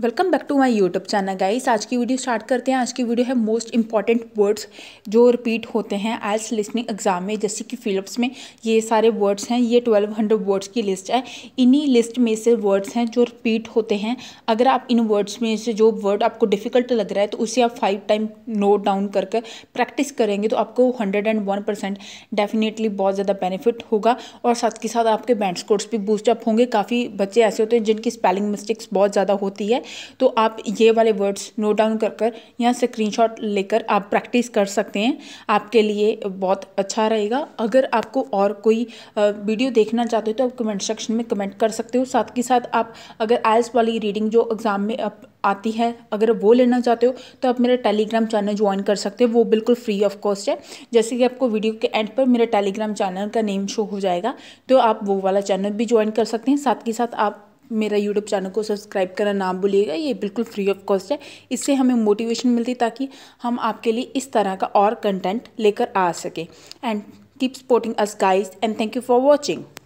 welcome back to my YouTube channel guys आज की video start करते हैं आज की वीडियो है मोस्ट इंपॉर्टेंट वर्ड्स जो रिपीट होते हैं एल्स लिसनिंग एग्जाम में जैसे कि फिलिप्स में ये सारे वर्ड्स हैं ये ट्वेल्व हंड्रेड वर्ड्स की लिस्ट है इन्हीं लिस्ट में से वर्ड्स हैं जो रिपीट होते हैं अगर आप इन वर्ड्स में से जो वर्ड आपको डिफिकल्ट लग रहा है तो उसे आप फाइव टाइम नोट डाउन कर प्रैक्टिस करेंगे तो आपको hundred and one percent definitely बहुत ज़्यादा बेनिफिट होगा और साथ के साथ आपके बैंड स्कोर्स भी बूस्टअप होंगे काफ़ी बच्चे ऐसे होते हैं जिनकी स्पेलिंग मिस्टेक्स बहुत ज़्यादा होती है तो आप ये वाले वर्ड्स नोट डाउन कर कर या स्क्रीन लेकर आप प्रैक्टिस कर सकते हैं आपके लिए बहुत अच्छा रहेगा अगर आपको और कोई वीडियो देखना चाहते हो तो आप कमेंट सेक्शन में कमेंट कर सकते हो साथ के साथ आप अगर आयल्स वाली रीडिंग जो एग्ज़ाम में आप आती है अगर वो लेना चाहते हो तो आप मेरा टेलीग्राम चैनल ज्वाइन कर सकते हो वो बिल्कुल फ्री ऑफ कॉस्ट है जैसे कि आपको वीडियो के एंड पर मेरा टेलीग्राम चैनल का नेम शो हो जाएगा तो आप वो वाला चैनल भी ज्वाइन कर सकते हैं साथ के साथ आप मेरा यूट्यूब चैनल को सब्सक्राइब करना ना भूलिएगा ये बिल्कुल फ्री ऑफ कॉस्ट है इससे हमें मोटिवेशन मिलती ताकि हम आपके लिए इस तरह का और कंटेंट लेकर आ सकें and keep supporting us guys and thank you for watching